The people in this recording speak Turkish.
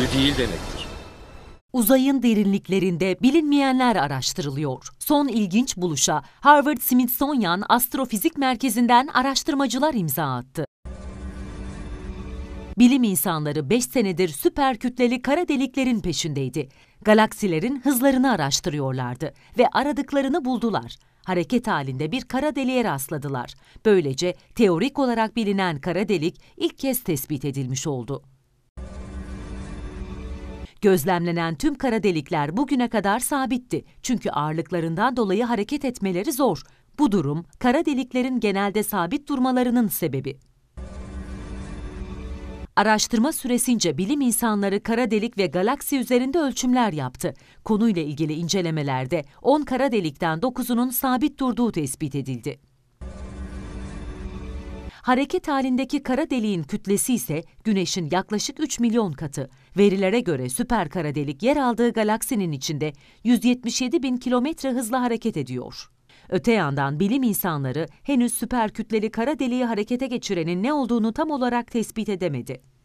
ölü değil demektir. Uzayın derinliklerinde bilinmeyenler araştırılıyor. Son ilginç buluşa Harvard Smithsonian Astrofizik Merkezi'nden araştırmacılar imza attı. Bilim insanları 5 senedir süper kütleli kara deliklerin peşindeydi. Galaksilerin hızlarını araştırıyorlardı ve aradıklarını buldular. Hareket halinde bir kara deliğe rastladılar. Böylece teorik olarak bilinen kara delik ilk kez tespit edilmiş oldu. Gözlemlenen tüm kara delikler bugüne kadar sabitti. Çünkü ağırlıklarından dolayı hareket etmeleri zor. Bu durum kara deliklerin genelde sabit durmalarının sebebi. Araştırma süresince bilim insanları kara delik ve galaksi üzerinde ölçümler yaptı. Konuyla ilgili incelemelerde 10 kara delikten 9'unun sabit durduğu tespit edildi. Hareket halindeki kara deliğin kütlesi ise Güneş'in yaklaşık 3 milyon katı. Verilere göre süper kara delik yer aldığı galaksinin içinde 177 bin kilometre hızla hareket ediyor. Öte yandan bilim insanları henüz süper kütleli kara deliği harekete geçirenin ne olduğunu tam olarak tespit edemedi.